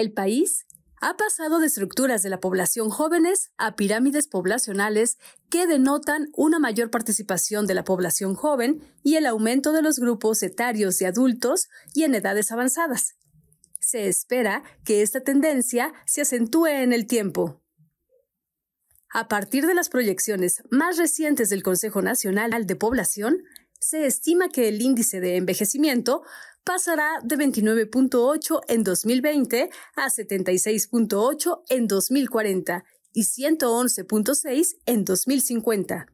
El país ha pasado de estructuras de la población jóvenes a pirámides poblacionales que denotan una mayor participación de la población joven y el aumento de los grupos etarios de adultos y en edades avanzadas. Se espera que esta tendencia se acentúe en el tiempo. A partir de las proyecciones más recientes del Consejo Nacional de Población, se estima que el índice de envejecimiento pasará de 29.8 en 2020 a 76.8 en 2040 y 111.6 en 2050.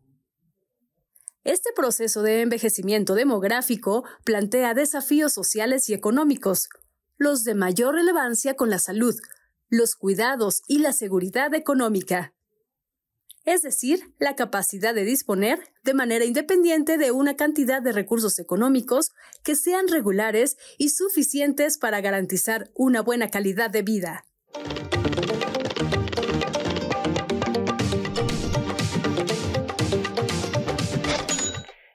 Este proceso de envejecimiento demográfico plantea desafíos sociales y económicos, los de mayor relevancia con la salud, los cuidados y la seguridad económica es decir, la capacidad de disponer de manera independiente de una cantidad de recursos económicos que sean regulares y suficientes para garantizar una buena calidad de vida.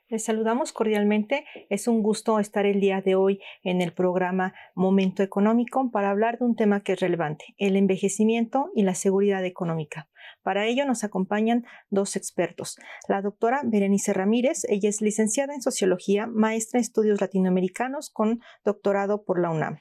Les saludamos cordialmente. Es un gusto estar el día de hoy en el programa Momento Económico para hablar de un tema que es relevante, el envejecimiento y la seguridad económica. Para ello nos acompañan dos expertos. La doctora Berenice Ramírez, ella es licenciada en sociología, maestra en estudios latinoamericanos con doctorado por la UNAM.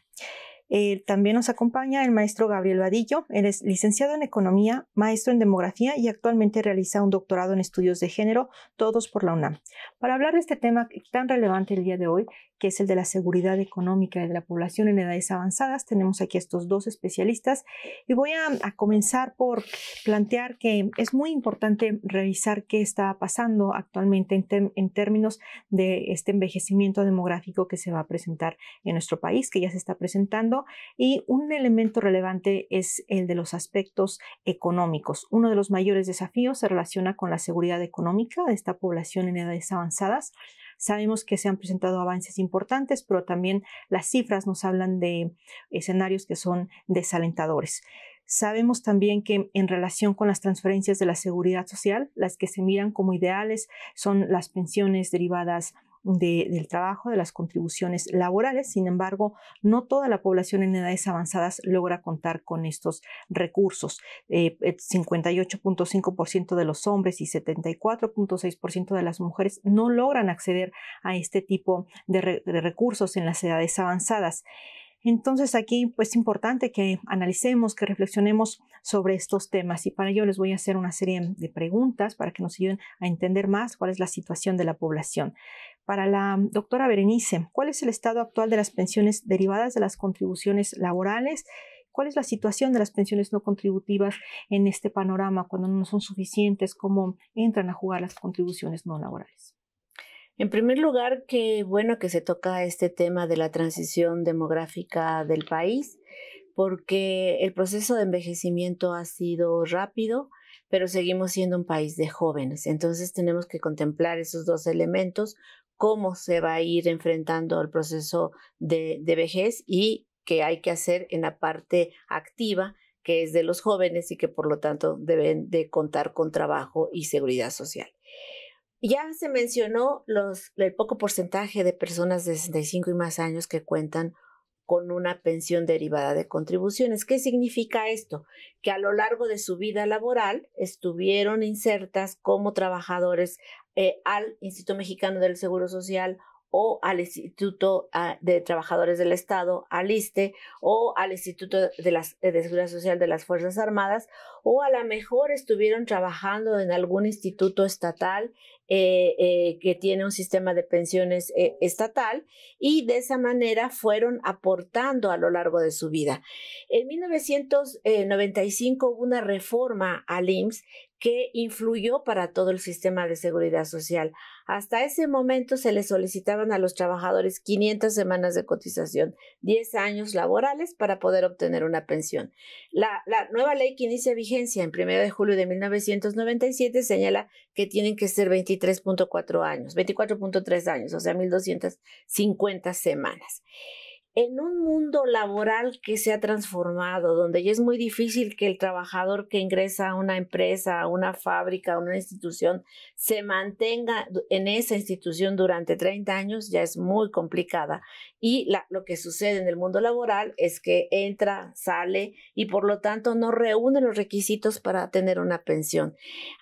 Eh, también nos acompaña el maestro Gabriel Vadillo. Él es licenciado en Economía, maestro en Demografía y actualmente realiza un doctorado en Estudios de Género, todos por la UNAM. Para hablar de este tema tan relevante el día de hoy, que es el de la seguridad económica de la población en edades avanzadas. Tenemos aquí a estos dos especialistas y voy a, comenzar por plantear que es muy importante revisar qué está pasando actualmente en, en, términos de este envejecimiento demográfico que se va a presentar en nuestro país, que ya se está presentando. Y un elemento relevante es el de los aspectos económicos. Uno de los mayores desafíos se relaciona con la seguridad económica de esta población en edades avanzadas. Sabemos que se han presentado avances importantes, pero también las cifras nos hablan de escenarios que son desalentadores. Sabemos también que en relación con las transferencias de la seguridad social, las que se miran como ideales son las pensiones derivadas del trabajo, de las contribuciones laborales. Sin embargo, no toda la población en edades avanzadas logra contar con estos recursos. Eh, 58.5% eh, de los hombres y 74.6% de las mujeres no logran acceder a este tipo de, recursos en las edades avanzadas. Entonces aquí es pues, importante que analicemos, que reflexionemos sobre estos temas y para ello les voy a hacer una serie de preguntas para que nos ayuden a entender más cuál es la situación de la población. Para la mm, doctora Berenice, ¿cuál es el estado actual de las pensiones derivadas de las contribuciones laborales? ¿Cuál es la situación de las pensiones no contributivas en este panorama cuando no son suficientes? ¿Cómo entran a jugar las contribuciones no laborales? En primer lugar, qué bueno que se toca este tema de la transición demográfica del país, porque el proceso de envejecimiento ha sido rápido, pero seguimos siendo un país de jóvenes. Entonces tenemos que contemplar esos dos elementos cómo se va a ir enfrentando al proceso de, vejez y qué hay que hacer en la parte activa que es de los jóvenes y que por lo tanto deben de contar con trabajo y seguridad social. Ya se mencionó el poco porcentaje de personas de 65 y más años que cuentan con una pensión derivada de contribuciones. ¿Qué significa esto? Que a lo largo de su vida laboral estuvieron insertas como trabajadores eh, al Instituto Mexicano del Seguro Social o al Instituto ah, de Trabajadores del Estado, al ISTE, o al Instituto de, las, eh, Seguridad Social de las Fuerzas Armadas, o a lo mejor estuvieron trabajando en algún instituto estatal eh, eh, que tiene un sistema de pensiones estatal y de esa manera fueron aportando a lo largo de su vida. En 1995 hubo una reforma al IMSS que influyó para todo el sistema de seguridad social. Hasta ese momento se le solicitaban a los trabajadores 500 semanas de cotización, 10 años laborales para poder obtener una pensión. La, nueva ley que inicia vigencia en 1 de julio de 1997 señala que tienen que ser 23.4 años, 24.3 años, o sea, 1.250 semanas en un mundo laboral que se ha transformado, donde ya es muy difícil que el trabajador que ingresa a una empresa, a una fábrica, a una institución, se mantenga en esa institución durante 30 años, ya es muy complicada. Y lo que sucede en el mundo laboral es que entra, sale y por lo tanto no reúne los requisitos para tener una pensión.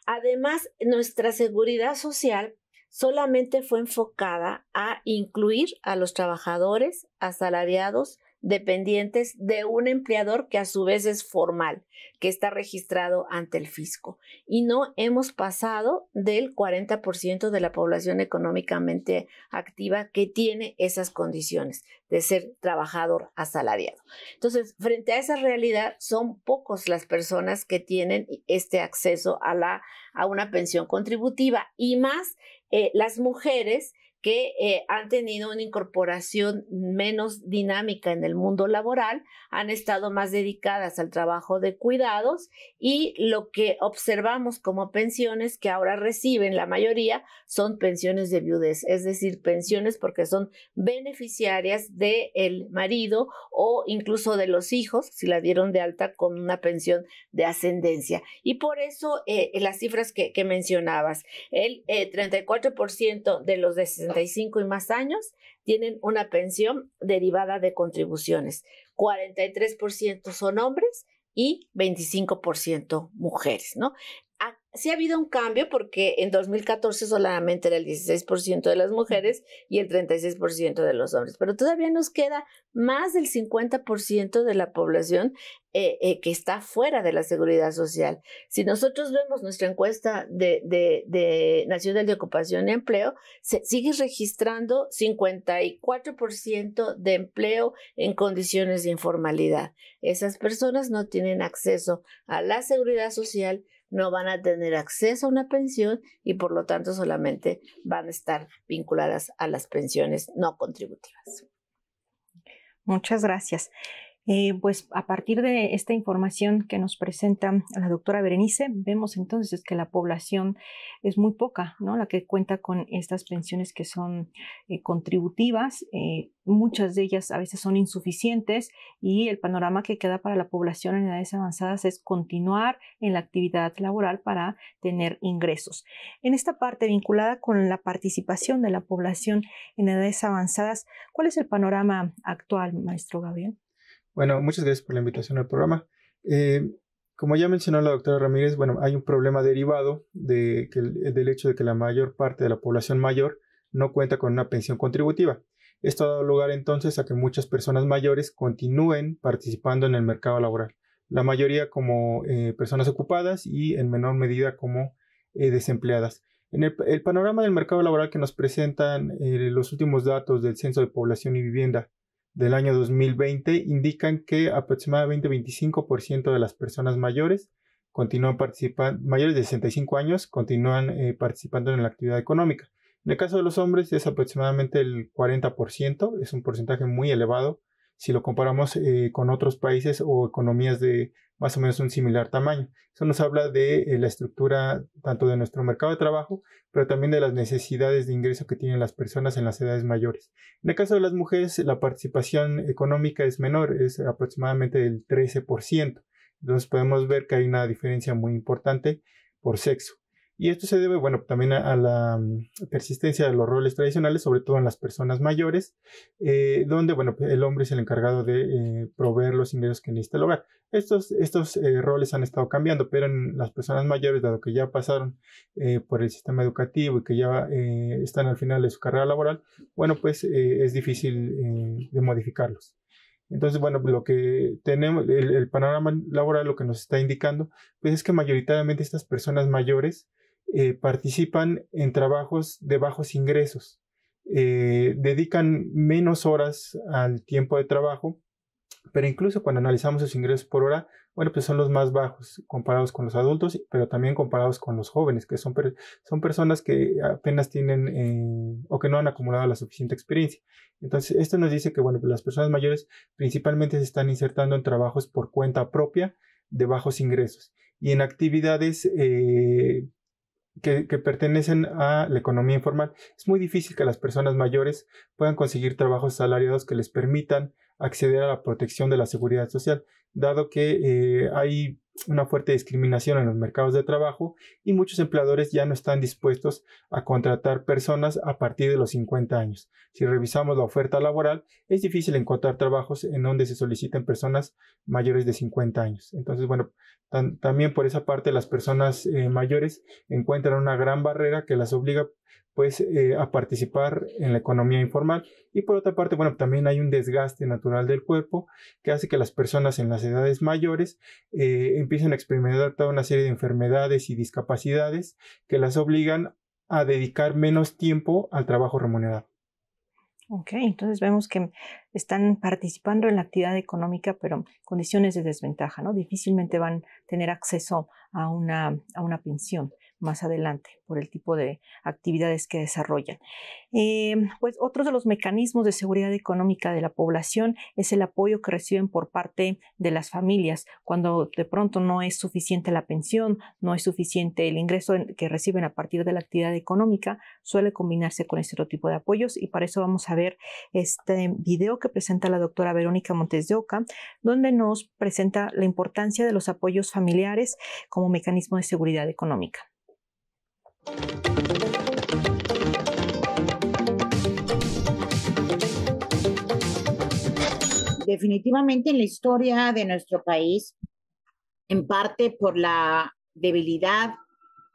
Además, nuestra seguridad social solamente fue enfocada a incluir a los trabajadores asalariados dependientes de un empleador que a su vez es formal, que está registrado ante el fisco. Y no hemos pasado del 40% de la población económicamente activa que tiene esas condiciones de ser trabajador asalariado. Entonces, frente a esa realidad, son pocos las personas que tienen este acceso a, la, a una pensión contributiva y más eh, las mujeres eh, han tenido una incorporación menos dinámica en el mundo laboral, han estado más dedicadas al trabajo de cuidados y lo que observamos como pensiones que ahora reciben la mayoría son pensiones de viudez, es decir, pensiones porque son beneficiarias del marido o incluso de los hijos, si la dieron de alta con una pensión de ascendencia. Y por eso eh, las cifras que, mencionabas, el 34% eh, de los de y más años tienen una pensión derivada de contribuciones. 43% son hombres y 25% mujeres, ¿no? sí ha habido un cambio porque en 2014 solamente era el 16% de las mujeres y el 36% de los hombres, pero todavía nos queda más del 50% de la población eh, eh, que está fuera de la seguridad social. Si nosotros vemos nuestra encuesta de, Nacional de Ocupación y Empleo, sigue registrando 54% de empleo en condiciones de informalidad. Esas personas no tienen acceso a la seguridad social, no van a tener acceso a una pensión y por lo tanto solamente van a estar vinculadas a las pensiones no contributivas. Muchas gracias. Eh, pues a partir de esta información que nos presenta la doctora Berenice, vemos entonces que la población es muy poca, ¿no? La que cuenta con estas pensiones que son eh, contributivas, eh, muchas de ellas a veces son insuficientes y el panorama que queda para la población en edades avanzadas es continuar en la actividad laboral para tener ingresos. En esta parte vinculada con la participación de la población en edades avanzadas, ¿cuál es el panorama actual, maestro Gabriel? Bueno, muchas gracias por la invitación al programa. Eh, como ya mencionó la doctora Ramírez, bueno, hay un problema derivado del hecho de que la mayor parte de la población mayor no cuenta con una pensión contributiva. Esto ha dado lugar entonces a que muchas personas mayores continúen participando en el mercado laboral, la mayoría como eh, personas ocupadas y en menor medida como eh, desempleadas. En el, panorama del mercado laboral que nos presentan los últimos datos del Censo de Población y Vivienda del año 2020 indican que aproximadamente 25% de las personas mayores continúan participando, mayores de 65 años continúan eh, participando en la actividad económica. En el caso de los hombres es aproximadamente el 40%, es un porcentaje muy elevado si lo comparamos eh, con otros países o economías de más o menos un similar tamaño. Eso nos habla de eh, la estructura tanto de nuestro mercado de trabajo, pero también de las necesidades de ingreso que tienen las personas en las edades mayores. En el caso de las mujeres, la participación económica es menor, es aproximadamente del 13%. Entonces podemos ver que hay una diferencia muy importante por sexo. Y esto se debe, bueno, también a, la mm, persistencia de los roles tradicionales, sobre todo en las personas mayores, eh, donde, bueno, pues, el hombre es el encargado de eh, proveer los ingresos que necesita el hogar. Estos, estos eh, roles han estado cambiando, pero en las personas mayores, dado que ya pasaron por el sistema educativo y que ya están al final de su carrera laboral, bueno, pues es difícil de modificarlos. Entonces, bueno, lo que tenemos, el, el, panorama laboral lo que nos está indicando, pues es que mayoritariamente estas personas mayores eh, participan en trabajos de bajos ingresos, eh, dedican menos horas al tiempo de trabajo, pero incluso cuando analizamos sus ingresos por hora, bueno, pues son los más bajos comparados con los adultos, pero también comparados con los jóvenes, que son, personas que apenas tienen eh, o que no han acumulado la suficiente experiencia. Entonces, esto nos dice que, bueno, pues las personas mayores principalmente se están insertando en trabajos por cuenta propia de bajos ingresos y en actividades que, que, pertenecen a la economía informal, es muy difícil que las personas mayores puedan conseguir trabajos salariados que les permitan acceder a la protección de la seguridad social, dado que eh, hay una fuerte discriminación en los mercados de trabajo y muchos empleadores ya no están dispuestos a contratar personas a partir de los 50 años. Si revisamos la oferta laboral, es difícil encontrar trabajos en donde se soliciten personas mayores de 50 años. Entonces, bueno, también por esa parte las personas eh, mayores encuentran una gran barrera que las obliga pues eh, a participar en la economía informal y por otra parte, bueno, también hay un desgaste natural del cuerpo que hace que las personas en las edades mayores eh, empiecen a experimentar toda una serie de enfermedades y discapacidades que las obligan a dedicar menos tiempo al trabajo remunerado. Ok, entonces vemos que están participando en la actividad económica, pero en condiciones de desventaja, ¿no? Difícilmente van a tener acceso a una, a una pensión más adelante por el tipo de actividades que desarrollan. Eh, pues otros de los mecanismos de seguridad económica de la población es el apoyo que reciben por parte de las familias cuando de pronto no es suficiente la pensión, no es suficiente el ingreso que reciben a partir de la actividad económica, suele combinarse con este otro tipo de apoyos y para eso vamos a ver este video que presenta la doctora Verónica Montes de Oca, donde nos presenta la importancia de los apoyos familiares como mecanismo de seguridad económica. Definitivamente en la historia de nuestro país, en parte por la debilidad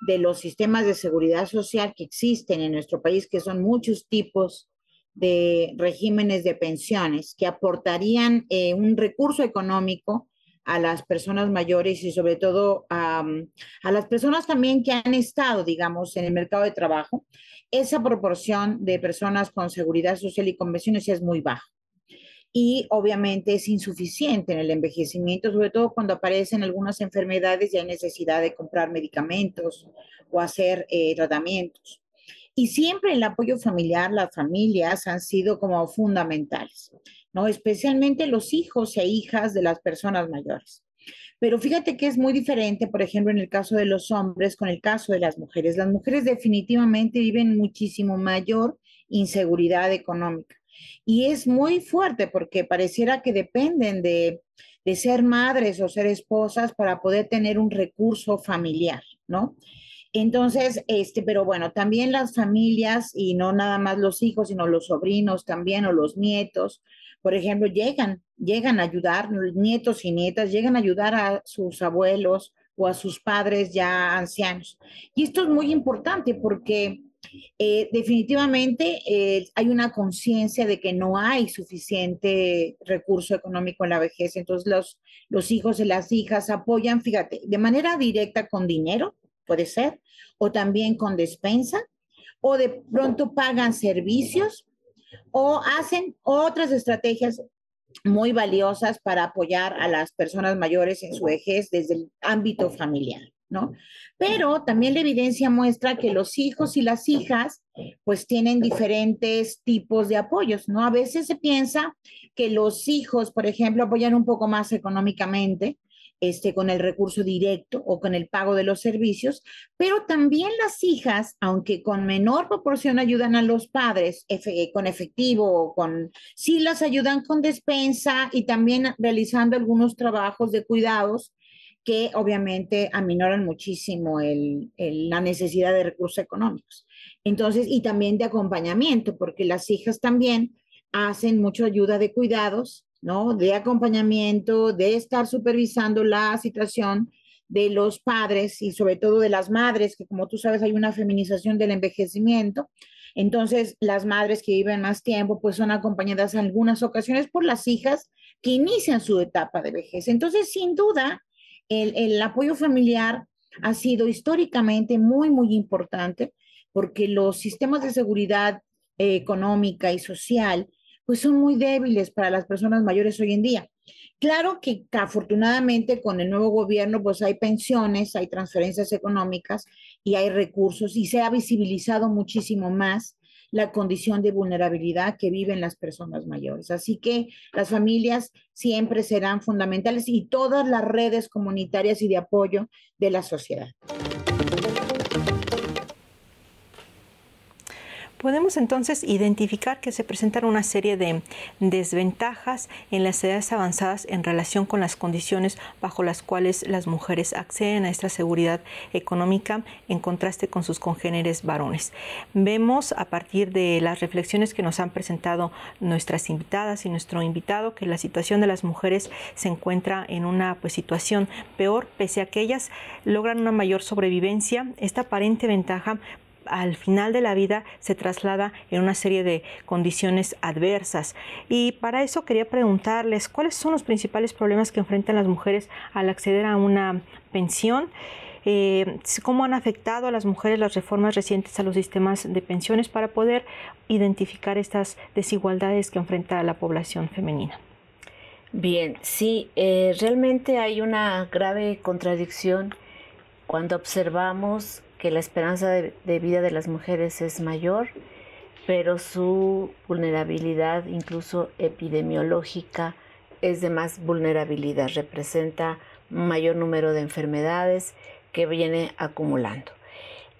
de los sistemas de seguridad social que existen en nuestro país, que son muchos tipos de regímenes de pensiones que aportarían eh, un recurso económico a las personas mayores y sobre todo mm, a, las personas también que han estado, digamos, en el mercado de trabajo, esa proporción de personas con seguridad social y convenciones es muy baja y obviamente es insuficiente en el envejecimiento, sobre todo cuando aparecen algunas enfermedades y hay necesidad de comprar medicamentos o hacer eh, tratamientos. Y siempre el apoyo familiar, las familias han sido como fundamentales. Especialmente los hijos e hijas de las personas mayores. Pero fíjate que es muy diferente, por ejemplo, en el caso de los hombres con el caso de las mujeres. Las mujeres definitivamente viven muchísimo mayor inseguridad económica. Y es muy fuerte porque pareciera que dependen de, ser madres o ser esposas para poder tener un recurso familiar, Entonces, este, pero bueno, también las familias y no nada más los hijos, sino los sobrinos también o los nietos, por ejemplo, llegan, llegan a ayudar, nietos y nietas, llegan a ayudar a sus abuelos o a sus padres ya ancianos. Y esto es muy importante porque eh, definitivamente eh, hay una conciencia de que no hay suficiente recurso económico en la vejez. Entonces los, los hijos y las hijas apoyan, fíjate, de manera directa con dinero, puede ser, o también con despensa, o de pronto pagan servicios o hacen otras estrategias muy valiosas para apoyar a las personas mayores en su ejes desde el ámbito familiar, ¿no? Pero también la evidencia muestra que los hijos y las hijas pues tienen diferentes tipos de apoyos, ¿no? A veces se piensa que los hijos, por ejemplo, apoyan un poco más económicamente, este, con el recurso directo o con el pago de los servicios, pero también las hijas, aunque con menor proporción ayudan a los padres con efectivo o con, sí las ayudan con despensa y también realizando algunos trabajos de cuidados que obviamente aminoran muchísimo la necesidad de recursos económicos. Entonces, y también de acompañamiento, porque las hijas también hacen mucha ayuda de cuidados de acompañamiento, de estar supervisando la situación de los padres y sobre todo de las madres, que como tú sabes hay una feminización del envejecimiento. Entonces, las madres que viven más tiempo, pues son acompañadas en algunas ocasiones por las hijas que inician su etapa de vejez. Entonces, sin duda, el, apoyo familiar ha sido históricamente muy, muy importante porque los sistemas de seguridad eh, económica y social pues son muy débiles para las personas mayores hoy en día. Claro que afortunadamente con el nuevo gobierno pues hay pensiones, hay transferencias económicas y hay recursos y se ha visibilizado muchísimo más la condición de vulnerabilidad que viven las personas mayores. Así que las familias siempre serán fundamentales y todas las redes comunitarias y de apoyo de la sociedad. Podemos entonces identificar que se presentan una serie de desventajas en las edades avanzadas en relación con las condiciones bajo las cuales las mujeres acceden a esta seguridad económica en contraste con sus congéneres varones. Vemos a partir de las reflexiones que nos han presentado nuestras invitadas y nuestro invitado que la situación de las mujeres se encuentra en una pues, situación peor, pese a que ellas logran una mayor sobrevivencia. Esta aparente ventaja al final de la vida se traslada en una serie de condiciones adversas. Y para eso quería preguntarles cuáles son los principales problemas que enfrentan las mujeres al acceder a una pensión. Eh, cómo han afectado a las mujeres las reformas recientes a los sistemas de pensiones para poder identificar estas desigualdades que enfrenta la población femenina. Bien, sí, eh, realmente hay una grave contradicción cuando observamos que la esperanza de, vida de las mujeres es mayor, pero su vulnerabilidad, incluso epidemiológica, es de más vulnerabilidad, representa mayor número de enfermedades que viene acumulando.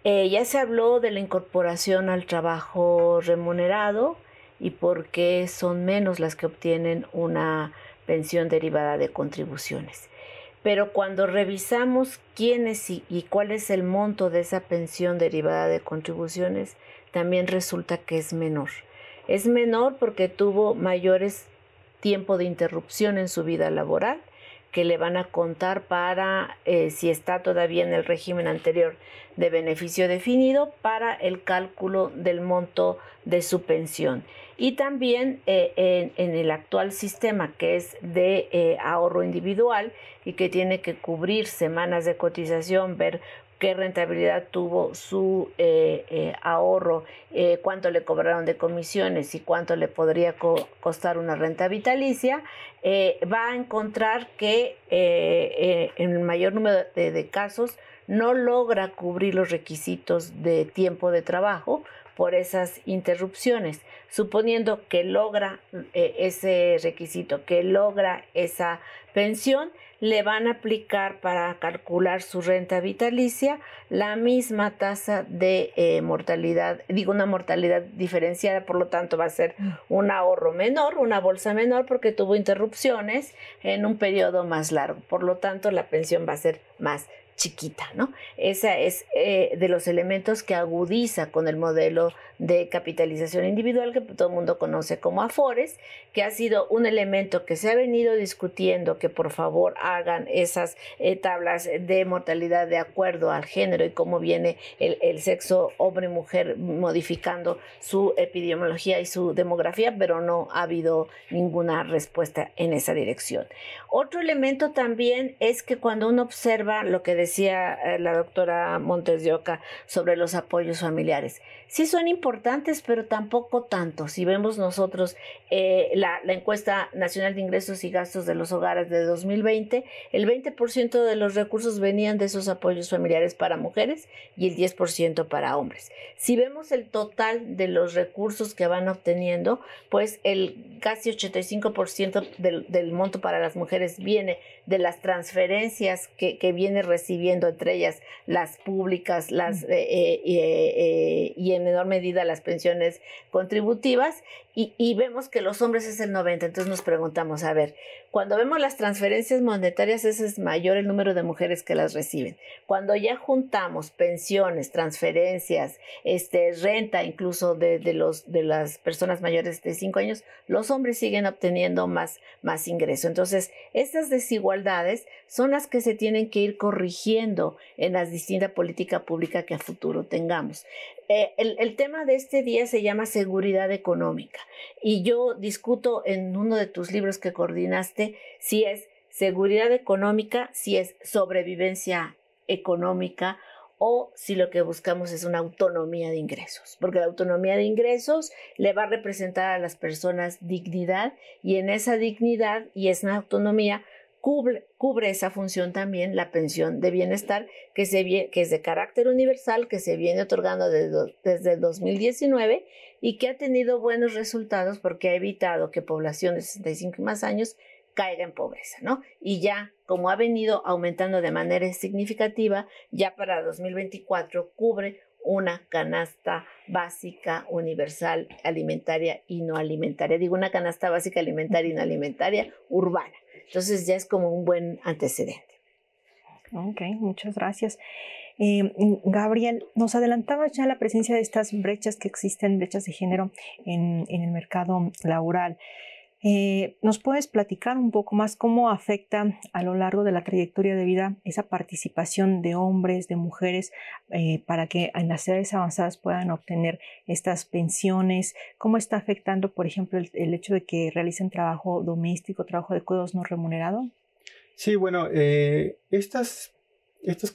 Eh, ya se habló de la incorporación al trabajo remunerado y por qué son menos las que obtienen una pensión derivada de contribuciones pero cuando revisamos quién es y, cuál es el monto de esa pensión derivada de contribuciones, también resulta que es menor. Es menor porque tuvo mayores tiempo de interrupción en su vida laboral que le van a contar para, eh, si está todavía en el régimen anterior de beneficio definido, para el cálculo del monto de su pensión y también eh, en, el actual sistema que es de eh, ahorro individual y que tiene que cubrir semanas de cotización, ver qué rentabilidad tuvo su eh, ahorro, cuánto le cobraron de comisiones y cuánto le podría costar una renta vitalicia, va a encontrar que en el mayor número de casos no logra cubrir los requisitos de tiempo de trabajo, por esas interrupciones. Suponiendo que logra eh, ese requisito, que logra esa pensión, le van a aplicar para calcular su renta vitalicia la misma tasa de eh, mortalidad, digo una mortalidad diferenciada, por lo tanto va a ser mm. un ahorro menor, una bolsa menor porque tuvo interrupciones en un periodo más largo, por lo tanto la pensión va a ser más chiquita, ¿no? Esa es eh, de los elementos que agudiza con el modelo de capitalización individual que todo el mundo conoce como Afores, que ha sido un elemento que se ha venido discutiendo que por favor hagan esas eh, tablas de mortalidad de acuerdo al género y cómo viene el, el sexo hombre-mujer modificando su epidemiología y su demografía, pero no ha habido ninguna respuesta en esa dirección. Otro elemento también es que cuando uno observa lo que decía eh, la doctora Montes de sobre los apoyos familiares sí son importantes, pero tampoco tanto. Si vemos nosotros eh, la, encuesta nacional de ingresos y gastos de los hogares de 2020, el 20% de los recursos venían de esos apoyos familiares para mujeres y el 10% para hombres. Si vemos el total de los recursos que van obteniendo, pues el casi 85% del, del, monto para las mujeres viene de las transferencias que, viene recibiendo, entre ellas las públicas, las eh, eh, y en en menor medida las pensiones contributivas y, vemos que los hombres es el 90. Entonces nos preguntamos, a ver, cuando vemos las transferencias monetarias, ese es mayor el número de mujeres que las reciben. Cuando ya juntamos pensiones, transferencias, este, renta incluso de, los, de las personas mayores de 5 años, los hombres siguen obteniendo más, más ingreso. Entonces, estas desigualdades son las que se tienen que ir corrigiendo en las distintas políticas públicas que a futuro tengamos. Eh, el, tema de este día se llama seguridad económica y yo discuto en uno de tus libros que coordinaste si es seguridad económica, si es sobrevivencia económica o si lo que buscamos es una autonomía de ingresos, porque la autonomía de ingresos le va a representar a las personas dignidad y en esa dignidad y es una autonomía cubre, esa función también la pensión de bienestar, que, es de carácter universal, que se viene otorgando desde, 2019 y que ha tenido buenos resultados porque ha evitado que población de 65 más años caiga en pobreza, ¿no? Y ya, como ha venido aumentando de manera significativa, ya para 2024 cubre una canasta básica universal alimentaria y no alimentaria. Digo, una canasta básica alimentaria y no alimentaria urbana. Entonces ya es como un buen antecedente. Ok, muchas gracias. Eh, Gabriel, nos adelantabas ya la presencia de estas brechas que existen, brechas de género en el mercado laboral. Eh, ¿Nos puedes platicar un poco más cómo afecta a lo largo de la trayectoria de vida esa participación de hombres, de mujeres, eh, para que en las edades avanzadas puedan obtener estas pensiones? ¿Cómo está afectando, por ejemplo, el, hecho de que realicen trabajo doméstico, trabajo de cuidados no remunerado? Sí, bueno, eh, estos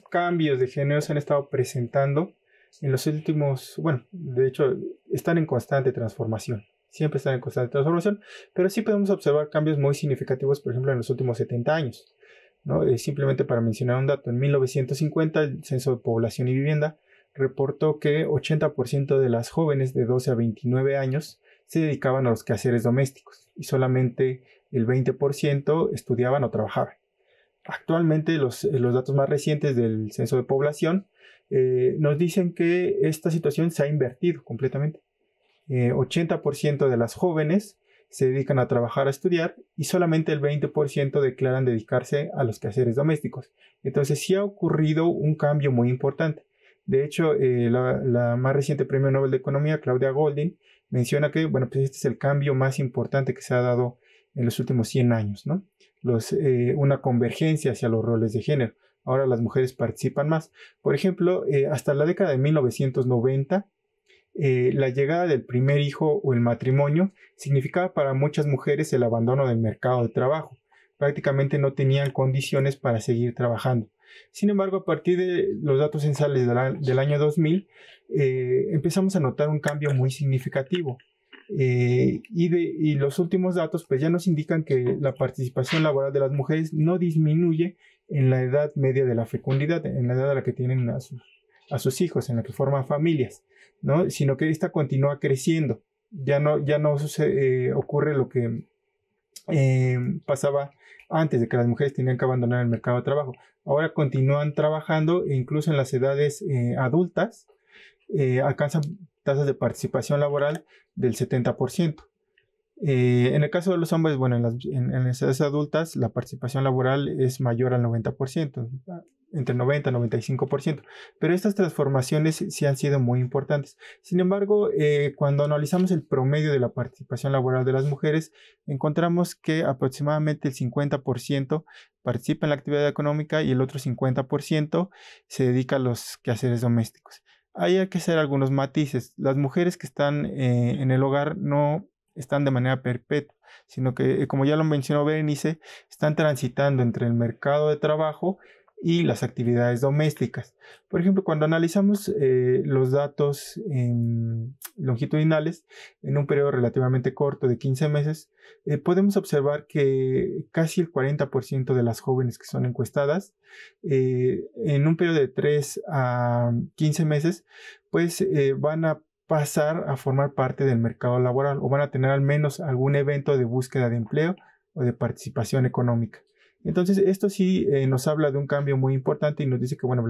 cambios de género se han estado presentando en los últimos, bueno, de hecho, están en constante transformación siempre están en constante transformación, pero sí podemos observar cambios muy significativos, por ejemplo, en los últimos 70 años. Eh, simplemente para mencionar un dato, en 1950 el Censo de Población y Vivienda reportó que 80% de las jóvenes de 12 a 29 años se dedicaban a los quehaceres domésticos y solamente el 20% estudiaban o trabajaban. Actualmente los, eh, los, datos más recientes del censo de población eh, nos dicen que esta situación se ha invertido completamente. 80% eh, de las jóvenes se dedican a trabajar, a estudiar y solamente el 20% declaran dedicarse a los quehaceres domésticos. Entonces sí ha ocurrido un cambio muy importante. De hecho, eh, la, más reciente Premio Nobel de Economía, Claudia Golding, menciona que, bueno, pues este es el cambio más importante que se ha dado en los últimos 100 años, ¿no? Los, eh, una convergencia hacia los roles de género. Ahora las mujeres participan más. Por ejemplo, hasta la década de 1990, eh, la llegada del primer hijo o el matrimonio significaba para muchas mujeres el abandono del mercado de trabajo. Prácticamente no tenían condiciones para seguir trabajando. Sin embargo, a partir de los datos censales del, año 2000, eh, empezamos a notar un cambio muy significativo. Eh, y, los últimos datos pues ya nos indican que la participación laboral de las mujeres no disminuye en la edad media de la fecundidad, en la edad a la que tienen a sus hijos, en la que forman familias. Sino que esta continúa creciendo. Ya no, ya no eh, ocurre lo que eh, pasaba antes de que las mujeres tenían que abandonar el mercado de trabajo. Ahora continúan trabajando e incluso en las edades eh, adultas alcanzan tasas de participación laboral del 70%. Eh, en el caso de los hombres, bueno, en las, edades adultas la participación laboral es mayor al 90%, ah, entre 90 y 95%, pero estas transformaciones sí han sido muy importantes. Sin embargo, eh, cuando analizamos el promedio de la participación laboral de las mujeres, encontramos que aproximadamente el 50% participa en la actividad económica y el otro 50% se dedica a los quehaceres domésticos. hay que hacer algunos matices. Las mujeres que están eh, en el hogar no están de manera perpetua, sino que, eh, como ya lo mencionó Berenice, están transitando entre el mercado de trabajo y las actividades domésticas. Por ejemplo, cuando analizamos eh, los datos longitudinales en un periodo relativamente corto de 15 meses, eh, podemos observar que casi el 40% de las jóvenes que son encuestadas en un periodo de 3 a 15 meses, pues van a pasar a formar parte del mercado laboral o van a tener al menos algún evento de búsqueda de empleo o de participación económica. Entonces, esto sí eh, nos habla de un cambio muy importante y nos dice que, bueno,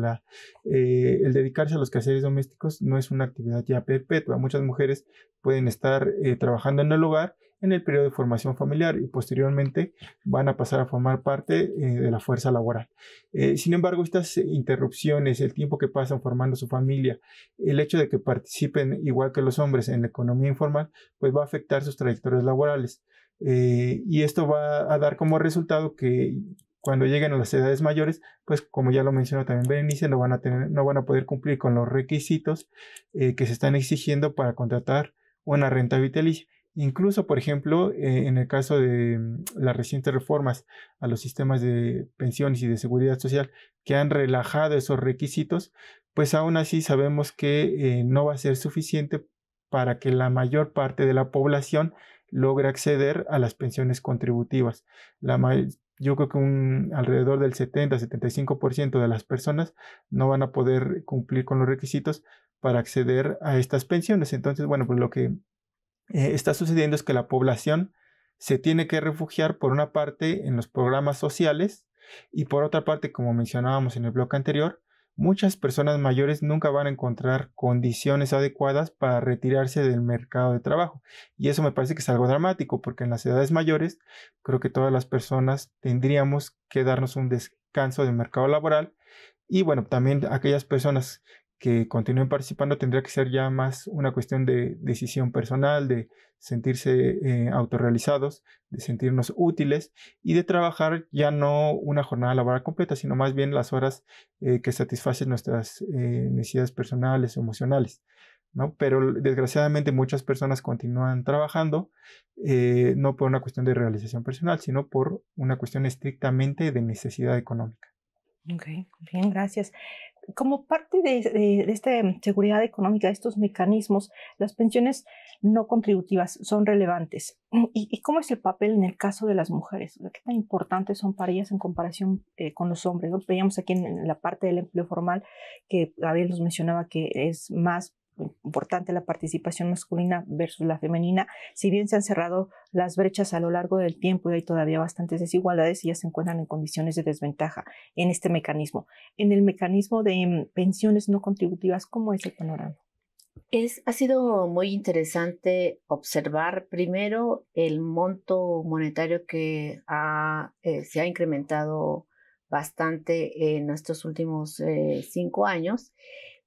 eh, el dedicarse a los quehaceres domésticos no es una actividad ya perpetua. Muchas mujeres pueden estar eh, trabajando en el hogar en el periodo de formación familiar y posteriormente van a pasar a formar parte eh, de la fuerza laboral. Eh, sin embargo, estas interrupciones, el tiempo que pasan formando su familia, el hecho de que participen igual que los hombres en la economía informal, pues va a afectar sus trayectorias laborales. Eh, y esto va a dar como resultado que cuando lleguen a las edades mayores, pues como ya lo mencionó también Berenice, no van a, tener, no van a poder cumplir con los requisitos que se están exigiendo para contratar una renta vitalicia. Incluso, por ejemplo, eh, en el caso de mm, las recientes reformas a los sistemas de pensiones y de seguridad social que han relajado esos requisitos, pues aún así sabemos que eh, no va a ser suficiente para que la mayor parte de la población logre acceder a las pensiones contributivas. yo creo que un, alrededor del 70-75% de las personas no van a poder cumplir con los requisitos para acceder a estas pensiones. Entonces, bueno, pues lo que eh, está sucediendo es que la población se tiene que refugiar por una parte en los programas sociales y por otra parte, como mencionábamos en el bloque anterior, muchas personas mayores nunca van a encontrar condiciones adecuadas para retirarse del mercado de trabajo. Y eso me parece que es algo dramático, porque en las edades mayores creo que todas las personas tendríamos que darnos un descanso del mercado laboral. Y bueno, también aquellas personas que continúen participando tendría que ser ya más una cuestión de decisión personal, de sentirse eh, autorrealizados, de sentirnos útiles y de trabajar ya no una jornada laboral completa, sino más bien las horas eh, que satisfacen nuestras eh, necesidades personales, emocionales. ¿no? Pero desgraciadamente muchas personas continúan trabajando, no por una cuestión de realización personal, sino por una cuestión estrictamente de necesidad económica. Ok, bien, gracias como parte de, esta seguridad económica, estos mecanismos, las pensiones no contributivas son relevantes. ¿Y, cómo es el papel en el caso de las mujeres? ¿Qué tan importantes son para ellas en comparación eh, con los hombres? Veíamos aquí en, en, la parte del empleo formal que Gabriel nos mencionaba que es más importante la participación masculina versus la femenina, si bien se han cerrado las brechas a lo largo del tiempo y hay todavía bastantes desigualdades, y ya se encuentran en condiciones de desventaja en este mecanismo. En el mecanismo de mm, pensiones no contributivas, ¿cómo es el panorama? Es, ha sido muy interesante observar primero el monto monetario que eh, se ha incrementado bastante en estos últimos eh, cinco años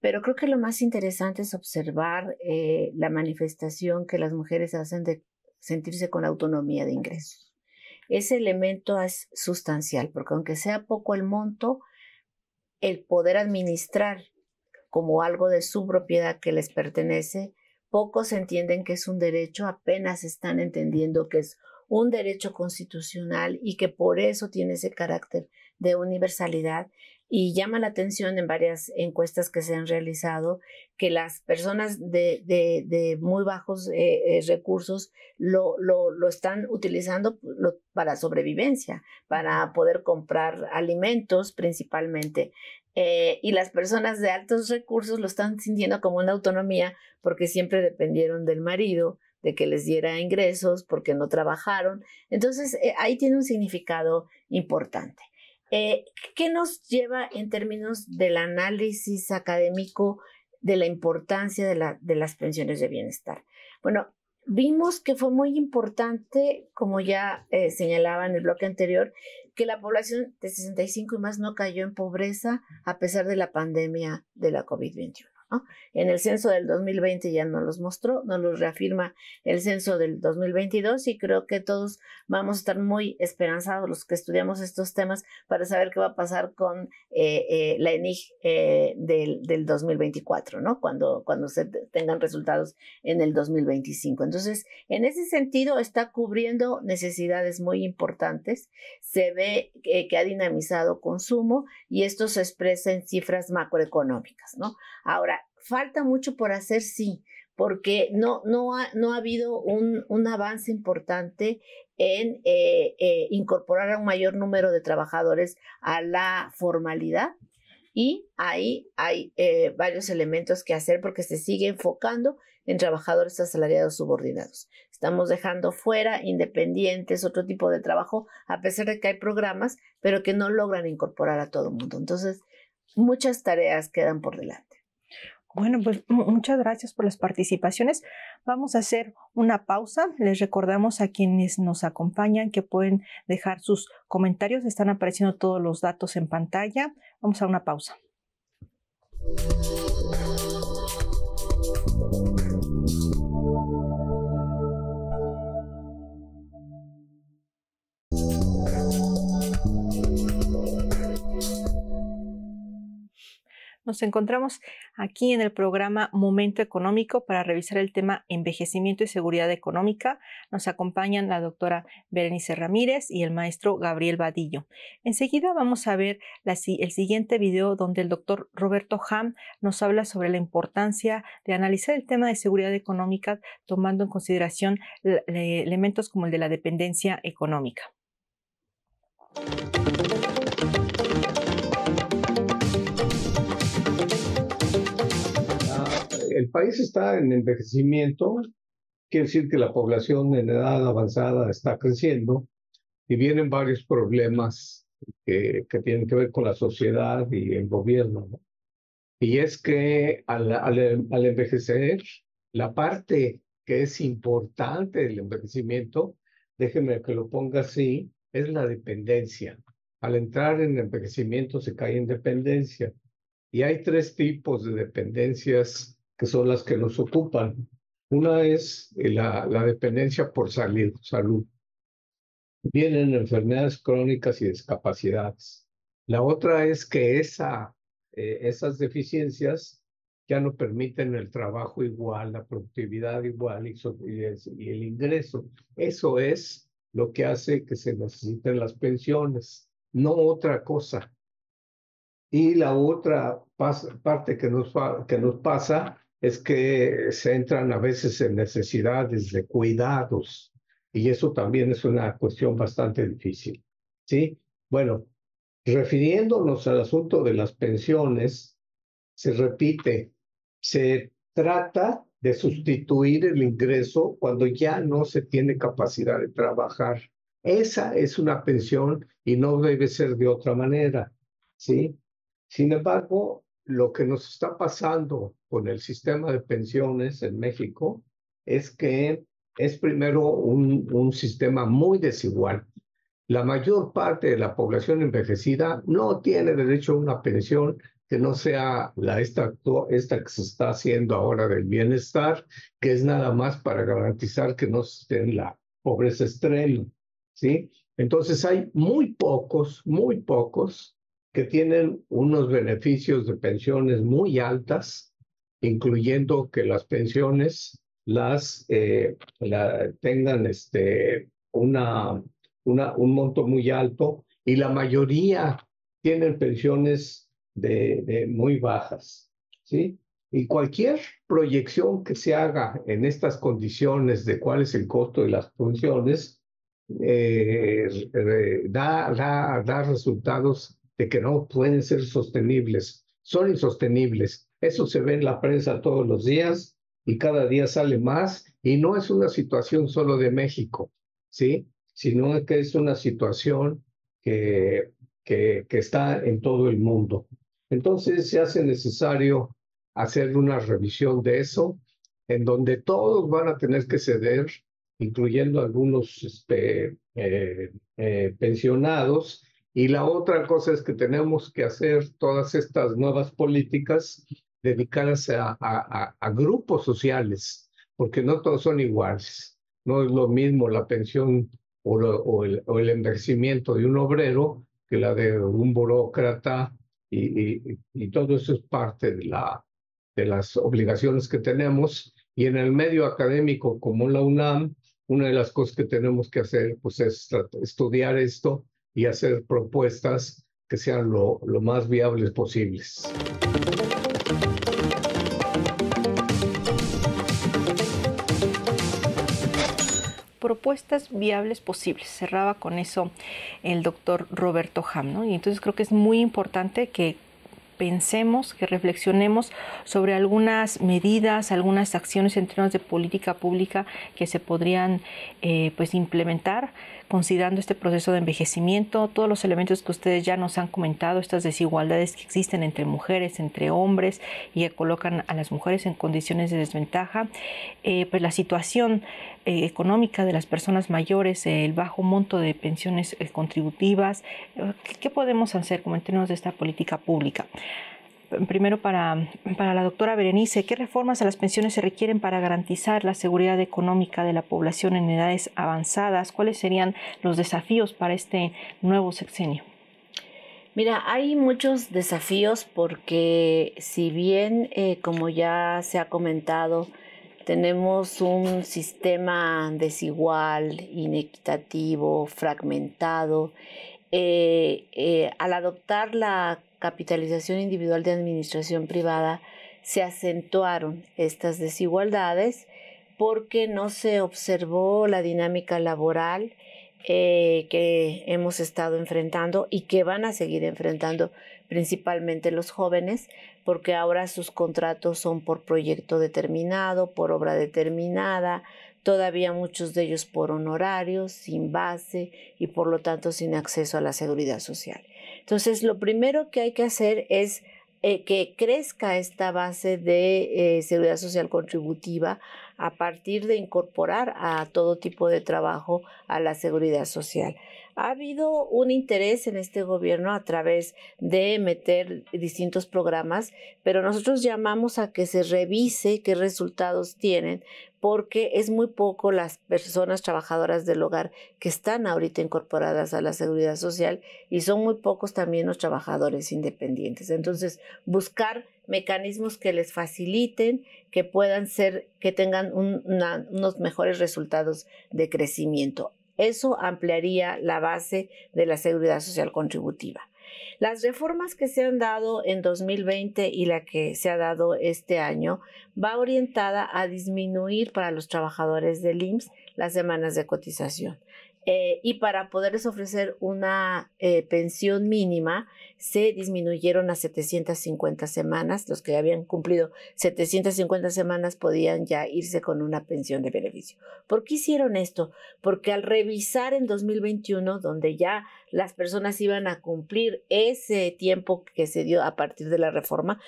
pero creo que lo más interesante es observar eh, la manifestación que las mujeres hacen de sentirse con autonomía de ingresos. Ese elemento es sustancial, porque aunque sea poco el monto, el poder administrar como algo de su propiedad que les pertenece, pocos entienden que es un derecho, apenas están entendiendo que es un derecho constitucional y que por eso tiene ese carácter de universalidad y llama la atención en varias encuestas que se han realizado que las personas de, muy bajos eh, eh, recursos lo, están utilizando para sobrevivencia, para poder comprar alimentos principalmente. Eh, y las personas de altos recursos lo están sintiendo como una autonomía porque siempre dependieron del marido, de que les diera ingresos, porque no trabajaron. Entonces, ahí tiene un significado importante. Eh, ¿Qué nos lleva en términos del análisis académico de la importancia de, las pensiones de bienestar? Bueno, vimos que fue muy importante, como ya eh, señalaba en el bloque anterior, que la población de 65 y más no cayó en pobreza a pesar de la pandemia de la COVID-21. En el censo del 2020 ya no los mostró, no los reafirma el censo del 2022 y creo que todos vamos a estar muy esperanzados los que estudiamos estos temas para saber qué va a pasar con eh, eh, la ENIG eh, del, 2024, ¿no? Cuando, cuando se tengan resultados en el 2025. Entonces, en ese sentido, está cubriendo necesidades muy importantes. Se ve que, que ha dinamizado consumo y esto se expresa en cifras macroeconómicas, ¿no? Ahora, falta mucho por hacer, sí, porque no, no, ha, no ha habido un, avance importante en eh, eh, incorporar a un mayor número de trabajadores a la formalidad. Y ahí hay eh, varios elementos que hacer porque se sigue enfocando en trabajadores asalariados subordinados. Estamos dejando fuera independientes, otro tipo de trabajo, a pesar de que hay programas, pero que no logran incorporar a todo el mundo. Entonces, muchas tareas quedan por delante. Bueno, pues muchas gracias por las participaciones. Vamos a hacer una pausa. Les recordamos a quienes nos acompañan que pueden dejar sus comentarios. Están apareciendo todos los datos en pantalla. Vamos a una pausa. Nos encontramos aquí en el programa Momento Económico para revisar el tema envejecimiento y seguridad económica. Nos acompañan la doctora Berenice Ramírez y el maestro Gabriel Vadillo. Enseguida vamos a ver el siguiente video donde el doctor Roberto Ham nos habla sobre la importancia de analizar el tema de seguridad económica tomando en consideración elementos como el de la dependencia económica. el país está en envejecimiento, quiere decir que la población en edad avanzada está creciendo y vienen varios problemas que, tienen que ver con la sociedad y el gobierno. Y es que al, envejecer, la parte que es importante del envejecimiento, déjeme que lo ponga así, es la dependencia. Al entrar en envejecimiento se cae en dependencia. Y hay tres tipos de dependencias que son las que nos ocupan. Una es eh, la, dependencia por salir, salud. Vienen enfermedades crónicas y discapacidades. La otra es que esa, eh, esas deficiencias ya no permiten el trabajo igual, la productividad igual y, y el ingreso. Eso es lo que hace que se necesiten las pensiones, no otra cosa. Y la otra parte que nos, que nos pasa es que se entran a veces en necesidades de cuidados y eso también es una cuestión bastante difícil. ¿sí? Bueno, refiriéndonos al asunto de las pensiones, se repite, se trata de sustituir el ingreso cuando ya no se tiene capacidad de trabajar. Esa es una pensión y no debe ser de otra manera, ¿sí? Sin embargo, lo que nos está pasando con el sistema de pensiones en México es que es primero un, sistema muy desigual. La mayor parte de la población envejecida no tiene derecho a una pensión que no sea la esta, esta que se está haciendo ahora del bienestar, que es nada más para garantizar que no esté en la pobreza extrema, ¿sí? Entonces hay muy pocos, muy pocos que tienen unos beneficios de pensiones muy altas incluyendo que las pensiones las eh, tengan este, una, una, un monto muy alto y la mayoría tienen pensiones de, muy bajas. ¿sí? Y cualquier proyección que se haga en estas condiciones de cuál es el costo de las pensiones, eh, da, da, da resultados de que no pueden ser sostenibles, son insostenibles eso se ve en la prensa todos los días y cada día sale más y no es una situación solo de México, ¿sí? Sino que es una situación que, que, está en todo el mundo. Entonces se hace necesario hacer una revisión de eso, en donde todos van a tener que ceder, incluyendo algunos este, eh, eh, pensionados. Y la otra cosa es que tenemos que hacer todas estas nuevas políticas dedicarse a, grupos sociales, porque no todos son iguales. No es lo mismo la pensión o, el, o envejecimiento de un obrero que la de un burócrata y, todo eso es parte de, las obligaciones que tenemos. Y en el medio académico como la UNAM, una de las cosas que tenemos que hacer pues, es estudiar esto y hacer propuestas que sean lo más viables posibles. propuestas viables posibles. Cerraba con eso el doctor Roberto Ham, ¿no? Y entonces creo que es muy importante que pensemos, que reflexionemos sobre algunas medidas, algunas acciones en términos de política pública que se podrían eh, pues implementar considerando este proceso de envejecimiento, todos los elementos que ustedes ya nos han comentado, estas desigualdades que existen entre mujeres, entre hombres y que colocan a las mujeres en condiciones de desventaja, eh, pues la situación eh, económica de las personas mayores, el bajo monto de pensiones eh, contributivas. Eh, ¿Qué, podemos hacer como en términos de esta política pública? primero para, la doctora Berenice, ¿qué reformas a las pensiones se requieren para garantizar la seguridad económica de la población en edades avanzadas? ¿Cuáles serían los desafíos para este nuevo sexenio? Mira, hay muchos desafíos porque si bien, como ya se ha comentado, tenemos un sistema desigual, inequitativo, fragmentado. Eh, eh, al adoptar la capitalización individual de administración privada, se acentuaron estas desigualdades porque no se observó la dinámica laboral eh, que hemos estado enfrentando y que van a seguir enfrentando principalmente los jóvenes, porque ahora sus contratos son por proyecto determinado, por obra determinada, todavía muchos de ellos por honorarios, sin base y por lo tanto sin acceso a la seguridad social. Entonces, lo primero que hay que hacer es eh, que crezca esta base de eh, seguridad social contributiva a partir de incorporar a todo tipo de trabajo a la seguridad social. Ha habido un interés en este gobierno a través de meter distintos programas, pero nosotros llamamos a que se revise qué resultados tienen porque es muy poco las personas trabajadoras del hogar que están ahorita incorporadas a la seguridad social y son muy pocos también los trabajadores independientes. Entonces, buscar mecanismos que les faciliten, que puedan ser, que tengan unos mejores resultados de crecimiento. Eso ampliaría la base de la seguridad social contributiva. Las reformas que se han dado en 2020 y la que se ha dado este año va orientada a disminuir para los trabajadores del IMSS las semanas de cotización. Eh, y para poderles ofrecer una eh, pensión mínima, se disminuyeron a 750 semanas. Los que habían cumplido 750 semanas podían ya irse con una pensión de beneficio. ¿Por qué hicieron esto? Porque al revisar en 2021, donde ya las personas iban a cumplir ese tiempo que se dio a partir de la reforma,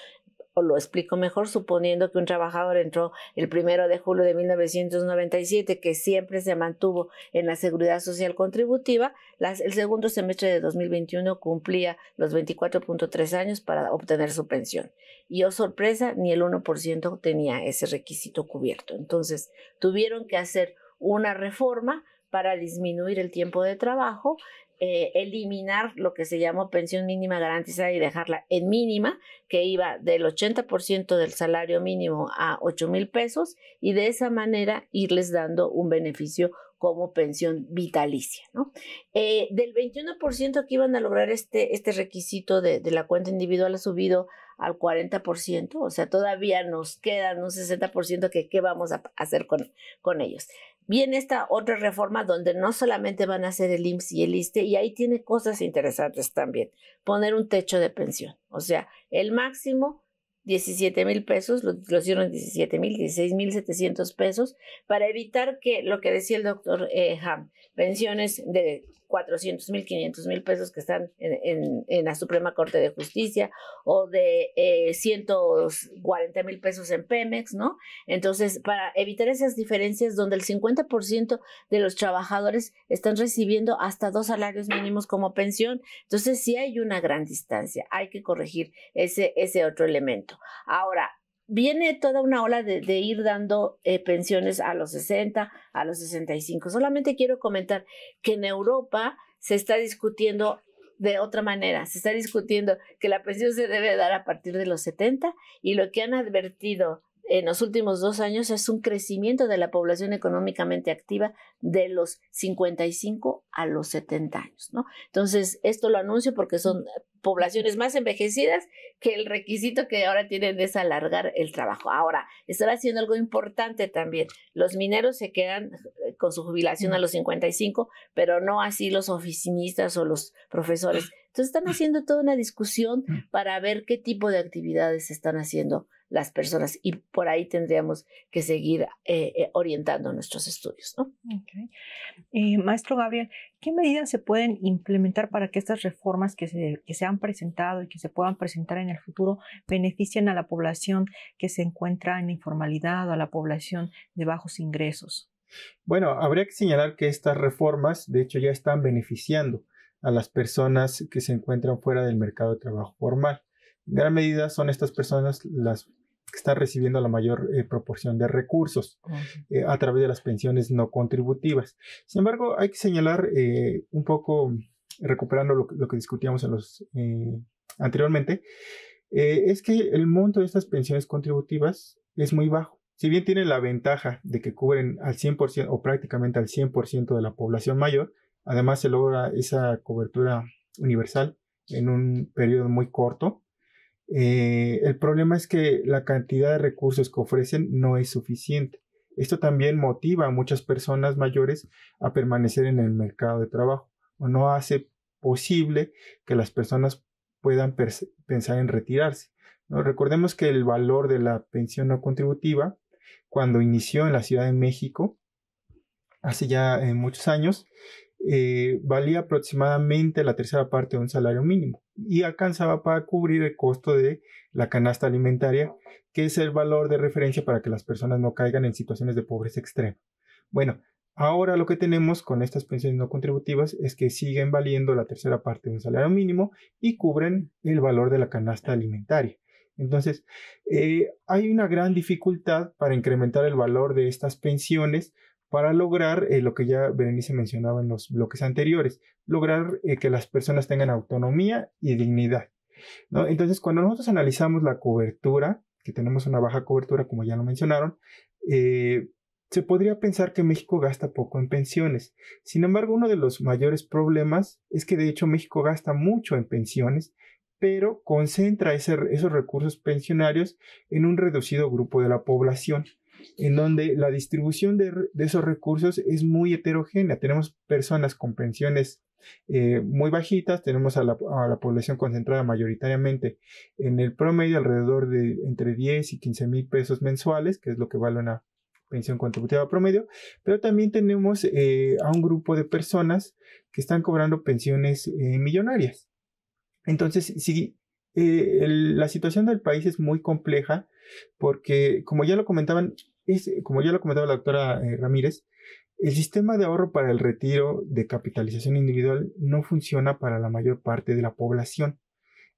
o lo explico mejor suponiendo que un trabajador entró el primero de julio de 1997, que siempre se mantuvo en la seguridad social contributiva, el segundo semestre de 2021 cumplía los 24.3 años para obtener su pensión. Y oh sorpresa, ni el 1% tenía ese requisito cubierto. Entonces, tuvieron que hacer una reforma para disminuir el tiempo de trabajo eh, eliminar lo que se llamó pensión mínima garantizada y dejarla en mínima, que iba del 80% del salario mínimo a 8 mil pesos y de esa manera irles dando un beneficio como pensión vitalicia. Eh, del 21% que iban a lograr este, este requisito de, la cuenta individual ha subido al 40%, o sea, todavía nos quedan un 60% que qué vamos a hacer con, con ellos viene esta otra reforma donde no solamente van a ser el IMSS y el ISTE, y ahí tiene cosas interesantes también. Poner un techo de pensión, o sea, el máximo 17 mil pesos, lo, hicieron 17 mil, 16 mil 700 pesos, para evitar que lo que decía el doctor eh, Ham, pensiones de 400 mil, 500 mil pesos que están en, la Suprema Corte de Justicia o de eh, 140 mil pesos en Pemex, ¿no? Entonces, para evitar esas diferencias donde el 50% de los trabajadores están recibiendo hasta dos salarios mínimos como pensión, entonces sí hay una gran distancia, hay que corregir ese, ese otro elemento. Ahora, viene toda una ola de, ir dando eh, pensiones a los 60, a los 65. Solamente quiero comentar que en Europa se está discutiendo de otra manera, se está discutiendo que la pensión se debe dar a partir de los 70 y lo que han advertido en los últimos dos años es un crecimiento de la población económicamente activa de los 55 a los 70 años, ¿no? Entonces, esto lo anuncio porque son poblaciones más envejecidas que el requisito que ahora tienen es alargar el trabajo. Ahora, estará haciendo algo importante también. Los mineros se quedan eh, con su jubilación a los 55, pero no así los oficinistas o los profesores entonces están haciendo toda una discusión mm. para ver qué tipo de actividades están haciendo las personas y por ahí tendríamos que seguir eh, eh, orientando nuestros estudios. Eh, maestro Gabriel, ¿qué medidas se pueden implementar para que estas reformas que se, que se han presentado y que se puedan presentar en el futuro beneficien a la población que se encuentra en informalidad o a la población de bajos ingresos? Bueno, habría que señalar que estas reformas, de hecho, ya están beneficiando a las personas que se encuentran fuera del mercado de trabajo formal. En gran medida son estas personas las que están recibiendo la mayor eh, proporción de recursos eh, a través de las pensiones no contributivas. Sin embargo, hay que señalar eh, un poco, recuperando lo, que discutíamos anteriormente, es que el monto de estas pensiones contributivas es muy bajo. Si bien tienen la ventaja de que cubren al 100% o prácticamente al 100% de la población mayor, Además, se logra esa cobertura universal en un periodo muy corto. Eh, el problema es que la cantidad de recursos que ofrecen no es suficiente. Esto también motiva a muchas personas mayores a permanecer en el mercado de trabajo o no hace posible que las personas puedan pensar en retirarse. Recordemos que el valor de la pensión no contributiva, cuando inició en la Ciudad de México, hace ya eh, muchos años, eh, valía aproximadamente la tercera parte de un salario mínimo y alcanzaba para cubrir el costo de la canasta alimentaria, que es el valor de referencia para que las personas no caigan en situaciones de pobreza extrema. Bueno, ahora lo que tenemos con estas pensiones no contributivas es que siguen valiendo la tercera parte de un salario mínimo y cubren el valor de la canasta alimentaria. Entonces, eh, hay una gran dificultad para incrementar el valor de estas pensiones para lograr eh, lo que ya Berenice mencionaba en los bloques anteriores, lograr eh, que las personas tengan autonomía y dignidad. Entonces, cuando nosotros analizamos la cobertura, que tenemos una baja cobertura, como ya lo mencionaron, eh, se podría pensar que México gasta poco en pensiones. Sin embargo, uno de los mayores problemas es que de hecho México gasta mucho en pensiones, pero concentra esos recursos pensionarios en un reducido grupo de la población en donde la distribución de, esos recursos es muy heterogénea. Tenemos personas con pensiones eh, muy bajitas, tenemos a la, población concentrada mayoritariamente en el promedio alrededor de entre 10 y 15 mil pesos mensuales, que es lo que vale una pensión contributiva promedio, pero también tenemos eh, a un grupo de personas que están cobrando pensiones eh, millonarias. Entonces, si la situación del país es muy compleja porque, como ya lo comentaban, es, eh, como ya lo comentaba la doctora eh, Ramírez, el sistema de ahorro para el retiro de capitalización individual no funciona para la mayor parte de la población.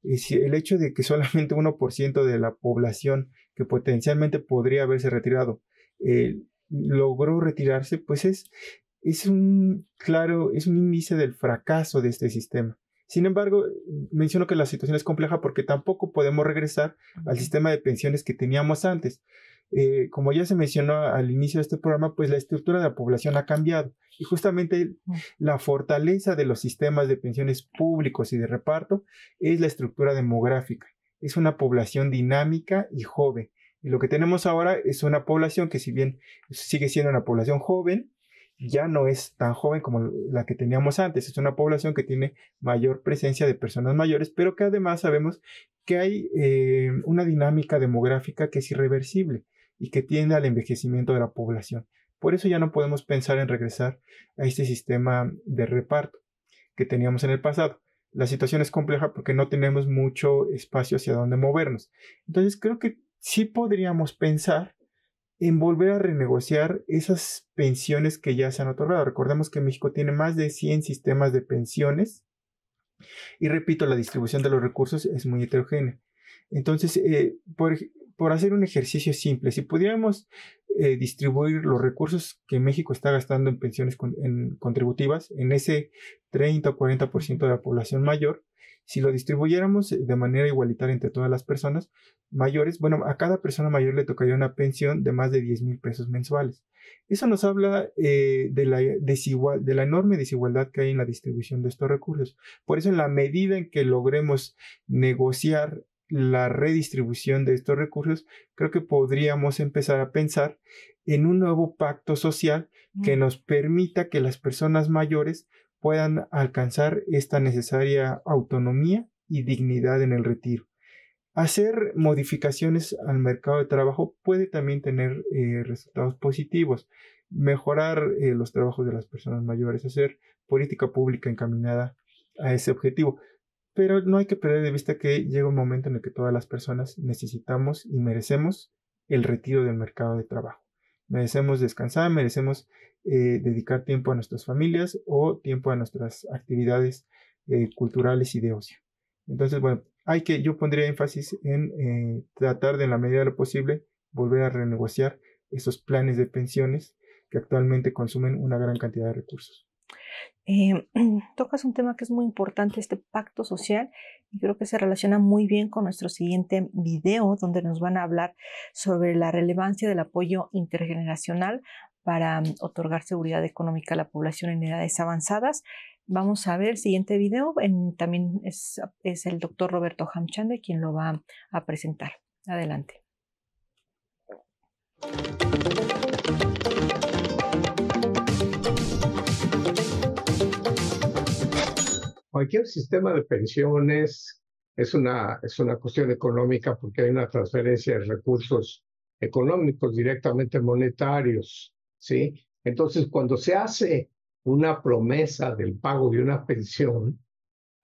el hecho de que solamente 1% de la población que potencialmente podría haberse retirado eh, logró retirarse, pues es, es un claro, es un índice del fracaso de este sistema. Sin embargo, menciono que la situación es compleja porque tampoco podemos regresar al sistema de pensiones que teníamos antes. Eh, como ya se mencionó al inicio de este programa, pues la estructura de la población ha cambiado y justamente la fortaleza de los sistemas de pensiones públicos y de reparto es la estructura demográfica. Es una población dinámica y joven. Y lo que tenemos ahora es una población que si bien sigue siendo una población joven, ya no es tan joven como la que teníamos antes. Es una población que tiene mayor presencia de personas mayores, pero que además sabemos que hay eh, una dinámica demográfica que es irreversible y que tiende al envejecimiento de la población. Por eso ya no podemos pensar en regresar a este sistema de reparto que teníamos en el pasado. La situación es compleja porque no tenemos mucho espacio hacia dónde movernos. Entonces creo que sí podríamos pensar en volver a renegociar esas pensiones que ya se han otorgado. Recordemos que México tiene más de 100 sistemas de pensiones y repito, la distribución de los recursos es muy heterogénea. Entonces, eh, por por, por hacer un ejercicio simple, si pudiéramos eh, distribuir los recursos que México está gastando en pensiones contributivas en ese 30 o 40% de la población mayor, si lo distribuyéramos de manera igualitaria entre todas las personas mayores, bueno, a cada persona mayor le tocaría una pensión de más de 10 mil pesos mensuales. Eso nos habla eh, de, la de la enorme desigualdad que hay en la distribución de estos recursos. Por eso, en la medida en que logremos negociar la redistribución de estos recursos, creo que podríamos empezar a pensar en un nuevo pacto social que nos permita que las personas mayores puedan alcanzar esta necesaria autonomía y dignidad en el retiro. Hacer modificaciones al mercado de trabajo puede también tener eh, resultados positivos, mejorar eh, los trabajos de las personas mayores, hacer política pública encaminada a ese objetivo pero no hay que perder de vista que llega un momento en el que todas las personas necesitamos y merecemos el retiro del mercado de trabajo. Merecemos descansar, merecemos eh, dedicar tiempo a nuestras familias o tiempo a nuestras actividades eh, culturales y de ocio. Entonces, bueno, hay que, yo pondría énfasis en eh, tratar de, en la medida de lo posible, volver a renegociar esos planes de pensiones que actualmente consumen una gran cantidad de recursos. Em, tocas un tema que es muy importante, este pacto social, y creo que se relaciona muy bien con nuestro siguiente video, donde nos van a hablar sobre la relevancia del apoyo intergeneracional para mm, otorgar seguridad económica a la población en edades avanzadas. Vamos a ver el siguiente video, también es, es el doctor Roberto Hamchande quien lo va a presentar. Adelante. cualquier sistema de pensiones es una, es una cuestión económica porque hay una transferencia de recursos económicos directamente monetarios, ¿sí? Entonces, cuando se hace una promesa del pago de una pensión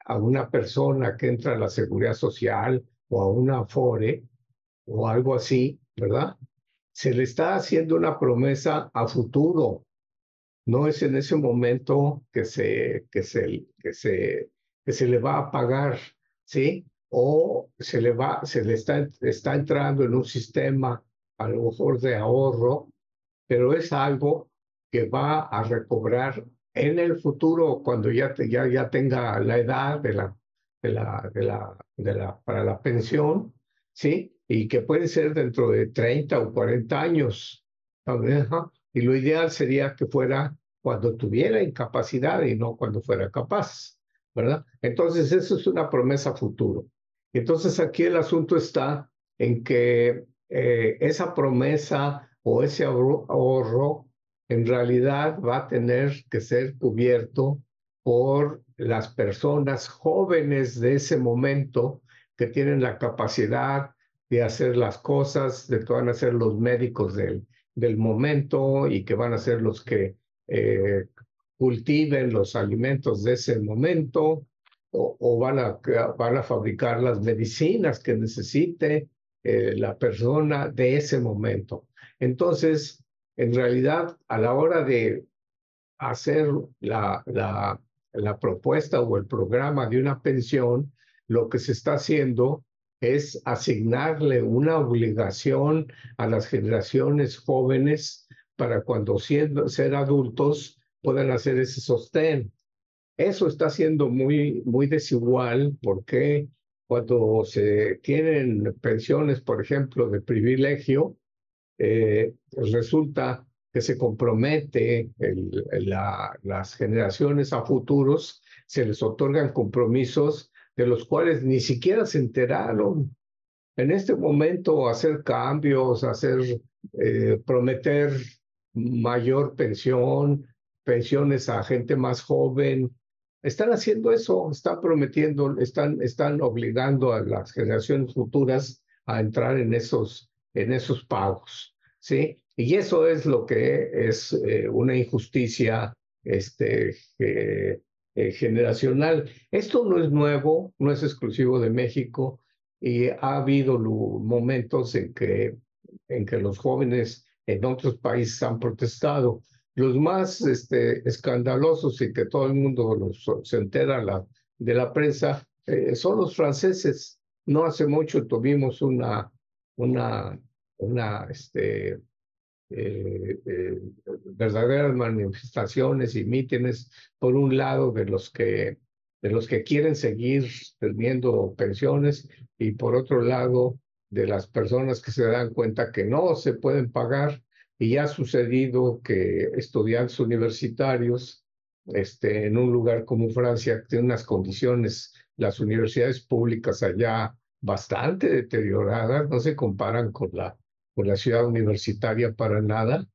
a una persona que entra a la seguridad social o a una AFORE o algo así, ¿verdad? Se le está haciendo una promesa a futuro, no es en ese momento que se, que se, que se, que se le va a pagar, ¿sí? O se le, va, se le está, está entrando en un sistema a lo mejor de ahorro, pero es algo que va a recobrar en el futuro cuando ya, te, ya, ya tenga la edad de la, de la, de la, de la, para la pensión, ¿sí? Y que puede ser dentro de 30 o 40 años, ¿también? Y lo ideal sería que fuera cuando tuviera incapacidad y no cuando fuera capaz, ¿verdad? Entonces, eso es una promesa futuro. Entonces, aquí el asunto está en que eh, esa promesa o ese ahorro en realidad va a tener que ser cubierto por las personas jóvenes de ese momento que tienen la capacidad de hacer las cosas, de que van a ser los médicos de él del momento y que van a ser los que eh, cultiven los alimentos de ese momento o, van, a, van a fabricar las medicinas que necesite eh, la persona de ese momento. Entonces, en realidad, a la hora de hacer la, la, la propuesta o el programa de una pensión, lo que se está haciendo es asignarle una obligación a las generaciones jóvenes para cuando siendo, ser adultos puedan hacer ese sostén. Eso está siendo muy, muy desigual porque cuando se tienen pensiones, por ejemplo, de privilegio, eh, pues resulta que se compromete las generaciones a futuros, se les otorgan compromisos de los cuales ni siquiera se enteraron. En este momento hacer cambios, hacer, eh, prometer mayor pensión, pensiones a gente más joven, están haciendo eso, están prometiendo, están, están obligando a las generaciones futuras a entrar en esos, en esos pagos, ¿sí? Y eso es lo que es eh, una injusticia este, que eh, generacional. Esto no es nuevo, no es exclusivo de México y ha habido momentos en que, en que los jóvenes en otros países han protestado. Los más este, escandalosos y que todo el mundo se entera la, de la prensa eh, son los franceses. No hace mucho tuvimos una, una, una este, eh, eh, verdaderas manifestaciones y mítines, por un lado, de los que de los que quieren seguir teniendo pensiones y por otro lado de las personas que se dan cuenta que no se pueden pagar y ya ha sucedido que estudiantes universitarios este, en un lugar como Francia tienen unas condiciones, las universidades públicas allá bastante deterioradas, no se comparan con la por la ciudad universitaria para nada.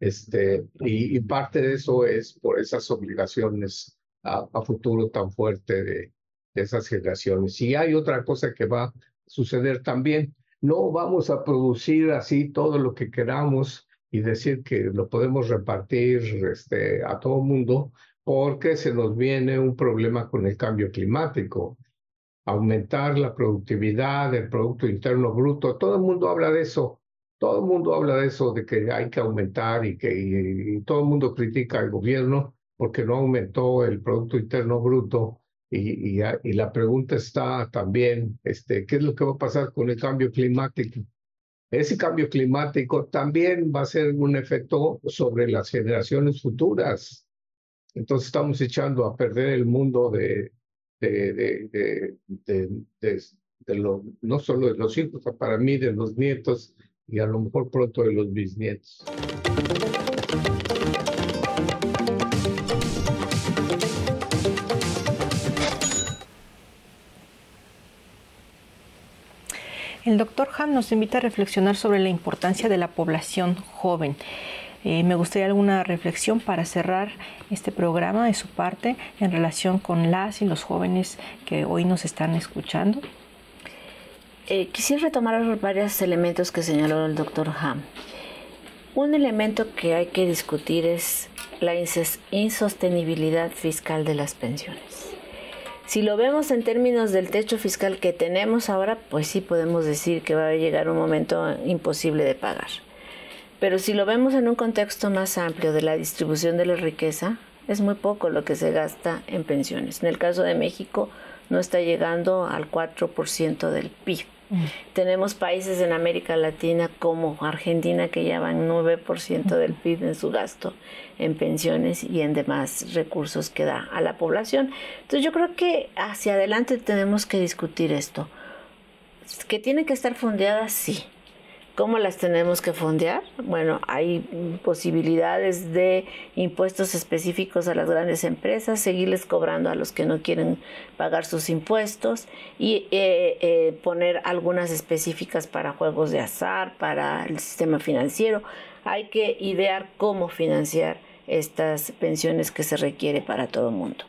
Este, y, parte de eso es por esas obligaciones a, futuro tan fuerte de, de esas generaciones. Y hay otra cosa que va a suceder también. No vamos a producir así todo lo que queramos y decir que lo podemos repartir este, a todo el mundo porque se nos viene un problema con el cambio climático. Aumentar la productividad, el Producto Interno Bruto, todo el mundo habla de eso, todo el mundo habla de eso, de que hay que aumentar y que y, todo el mundo critica al gobierno porque no aumentó el Producto Interno Bruto. Y, y, ah, y, la pregunta está también, este, ¿qué es lo que va a pasar con el cambio climático? Ese cambio climático también va a ser un efecto sobre las generaciones futuras. Entonces estamos echando a perder el mundo de, de, de, de, de, de lo, no solo de los hijos, para mí de los nietos y a lo mejor pronto de los bisnietos. El doctor Ham nos invita a reflexionar sobre la importancia de la población joven. Eh, me gustaría alguna reflexión para cerrar este programa de su parte en relación con las y los jóvenes que hoy nos están escuchando. Eh, quisiera retomar varios elementos que señaló el doctor Ham. Un elemento que hay que discutir es la insostenibilidad fiscal de las pensiones. Si lo vemos en términos del techo fiscal que tenemos ahora, pues sí podemos decir que va a llegar un momento imposible de pagar. Pero si lo vemos en un contexto más amplio de la distribución de la riqueza, es muy poco lo que se gasta en pensiones. En el caso de México, no está llegando al 4% del PIB. Mm. Tenemos países en América Latina como Argentina que ya 9% mm. del PIB en su gasto en pensiones y en demás recursos que da a la población. Entonces yo creo que hacia adelante tenemos que discutir esto. ¿Que tiene que estar fundada? Sí. ¿Cómo las tenemos que fondear? Bueno, hay posibilidades de impuestos específicos a las grandes empresas, seguirles cobrando a los que no quieren pagar sus impuestos y eh, eh, poner algunas específicas para juegos de azar, para el sistema financiero. Hay que idear cómo financiar estas pensiones que se requiere para todo el mundo.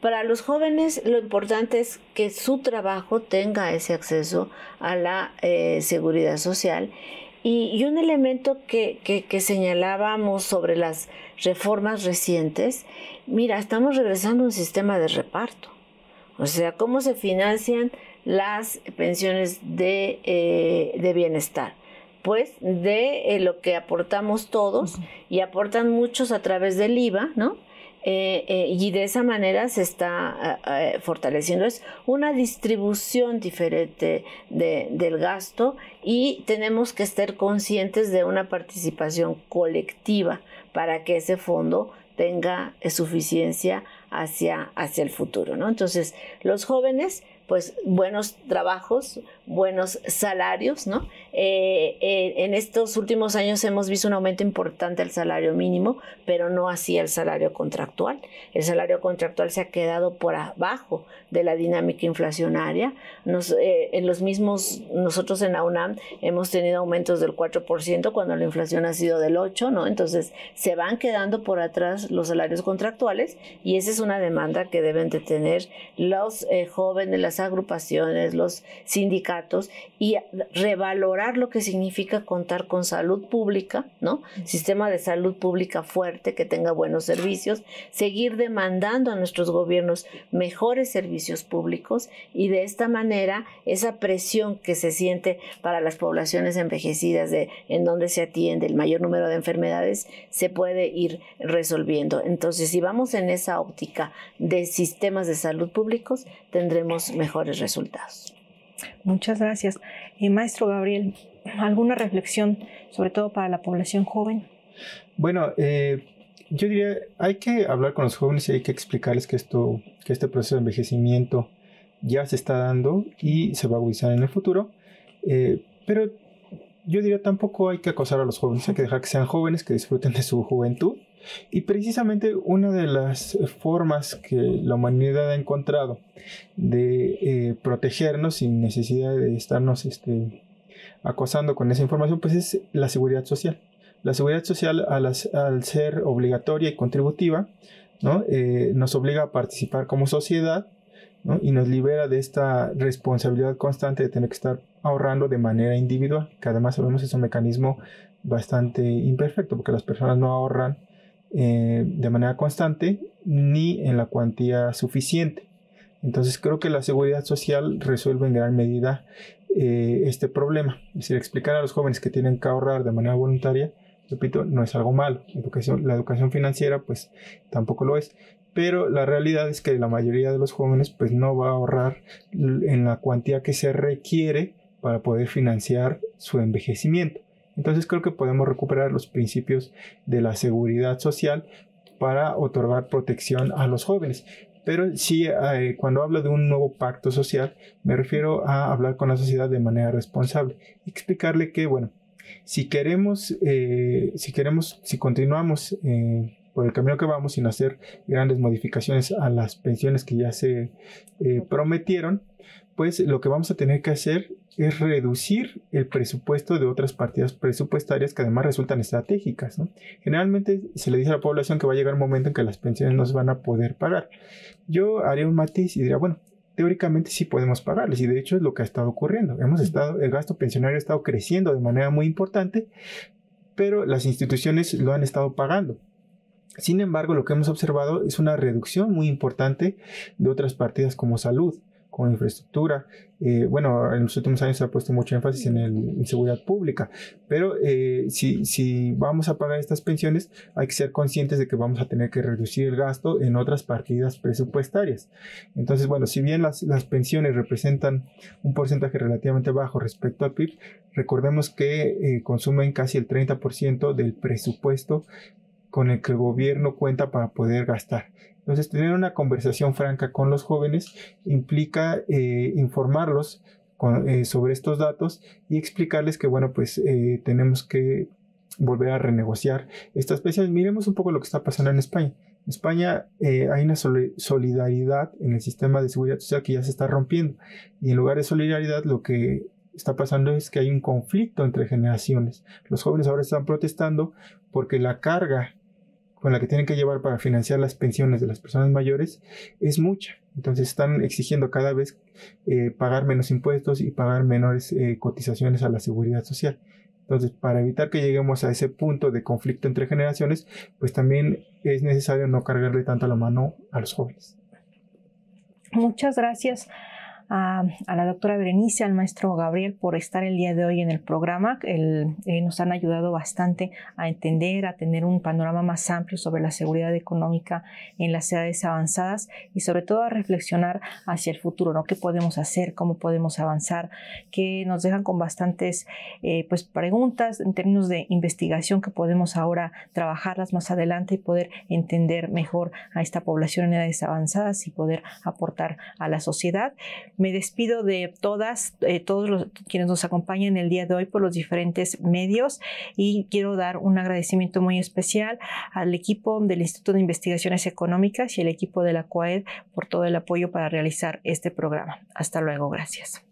Para los jóvenes lo importante es que su trabajo tenga ese acceso a la eh, seguridad social. Y, un elemento que, señalábamos sobre las reformas recientes, mira, estamos regresando a un sistema de reparto. O sea, cómo se financian las pensiones de, eh, bienestar pues de eh, lo que aportamos todos y aportan muchos a través del IVA, ¿no? Eh, eh, y de esa manera se está eh, fortaleciendo. Es una distribución diferente del gasto y tenemos que estar conscientes de una participación colectiva para que ese fondo tenga suficiencia hacia, hacia el futuro. ¿no? Entonces, los jóvenes, pues buenos trabajos, buenos salarios, ¿no? Eh, eh, en estos últimos años hemos visto un aumento importante al salario mínimo, pero no así al salario contractual. El salario contractual se ha quedado por abajo de la dinámica inflacionaria. Nos, eh, en los mismos, nosotros en la UNAM hemos tenido aumentos del 4% cuando la inflación ha sido del 8%, ¿no? Entonces se van quedando por atrás los salarios contractuales y esa es una demanda que deben de tener los jóvenes, las agrupaciones, los sindicatos, y revalorar lo que significa contar con salud pública, ¿no? Sistema de salud pública fuerte que tenga buenos servicios, seguir demandando a nuestros gobiernos mejores servicios públicos y de esta manera esa presión que se siente para las poblaciones envejecidas de en donde se atiende el mayor número de enfermedades se puede ir resolviendo. Entonces, si vamos en esa óptica de sistemas de salud públicos, tendremos mejores resultados. Muchas gracias. Eh, maestro Gabriel, ¿alguna reflexión, sobre todo para la población joven? Bueno, eh, yo diría, hay que hablar con los jóvenes y hay que explicarles que, esto, que este proceso de envejecimiento ya se está dando y se va a agudizar en el futuro. Eh, pero yo diría, tampoco hay que acosar a los jóvenes, hay que dejar que sean jóvenes, que disfruten de su juventud y precisamente una de las formas que la humanidad ha encontrado de eh, protegernos sin necesidad de estarnos este, acosando con esa información, pues es la seguridad social. La seguridad social al, ser obligatoria y contributiva, ¿no? Eh, nos obliga a participar como sociedad ¿no? y nos libera de esta responsabilidad constante de tener que estar ahorrando de manera individual, que además sabemos es un mecanismo bastante imperfecto, porque las personas no ahorran eh, de manera constante ni en la cuantía suficiente. Entonces creo que la seguridad social resuelve en gran medida eh, este problema. Es decir, explicar a los jóvenes que tienen que ahorrar de manera voluntaria, repito, no es algo malo. La educación, la educación financiera pues tampoco lo es. Pero la realidad es que la mayoría de los jóvenes pues no va a ahorrar en la cuantía que se requiere para poder financiar su envejecimiento. Entonces creo que podemos recuperar los principios de la seguridad social para otorgar protección a los jóvenes. Pero sí, eh, cuando hablo de un nuevo pacto social, me refiero a hablar con la sociedad de manera responsable. Explicarle que, bueno, si queremos, eh, si queremos, si continuamos eh, por el camino que vamos sin hacer grandes modificaciones a las pensiones que ya se prometieron, pues lo que vamos a tener que hacer es reducir el presupuesto de otras partidas presupuestarias que además resultan estratégicas. Generalmente se le dice a la población que va a llegar un momento en que las pensiones no se van a poder pagar. Yo haría un matiz y diría, bueno, teóricamente sí podemos pagarles y de hecho es lo que ha estado ocurriendo. Hemos estado, el gasto pensionario ha estado creciendo de manera muy importante, pero las instituciones lo han estado pagando. Sin embargo, lo que hemos observado es una reducción muy importante de otras partidas como salud con infraestructura. Eh, bueno, en los últimos años se ha puesto mucho énfasis en, el, en seguridad pública, pero eh, si, vamos a pagar estas pensiones, hay que ser conscientes de que vamos a tener que reducir el gasto en otras partidas presupuestarias. Entonces, bueno, si bien las, pensiones representan un porcentaje relativamente bajo respecto al PIB, recordemos que eh, consumen casi el 30% del presupuesto con el que el gobierno cuenta para poder gastar. Entonces, tener una conversación franca con los jóvenes implica eh, informarlos eh, sobre estos datos y explicarles que, bueno, pues eh, tenemos que volver a renegociar estas especies. Miremos un poco lo que está pasando en España. En España hay una solidaridad en el sistema de seguridad social que ya se está rompiendo y en lugar de solidaridad lo que está pasando es que hay un conflicto entre generaciones. Los jóvenes ahora están protestando porque la carga con la que tienen que llevar para financiar las pensiones de las personas mayores es mucha. Entonces están exigiendo cada vez eh, pagar menos impuestos y pagar menores eh, cotizaciones a la seguridad social. Entonces, para evitar que lleguemos a ese punto de conflicto entre generaciones, pues también es necesario no cargarle tanto la mano a los jóvenes. Muchas gracias a, la doctora Berenice, al maestro Gabriel por estar el día de hoy en el programa. Eh, nos han ayudado bastante a entender, a tener un panorama más amplio sobre la seguridad económica en las edades avanzadas y sobre todo a reflexionar hacia el futuro, ¿Qué podemos hacer? ¿Cómo podemos avanzar? Que nos dejan con bastantes eh, pues, preguntas en términos de investigación que podemos ahora trabajarlas más adelante y poder entender mejor a esta población en edades avanzadas y poder aportar a la sociedad. Me despido de todas, eh, todos los, quienes nos acompañan el día de hoy por los diferentes medios y quiero dar un agradecimiento muy especial al equipo del Instituto de Investigaciones Económicas y el equipo de la COED por todo el apoyo para realizar este programa. Hasta luego, gracias.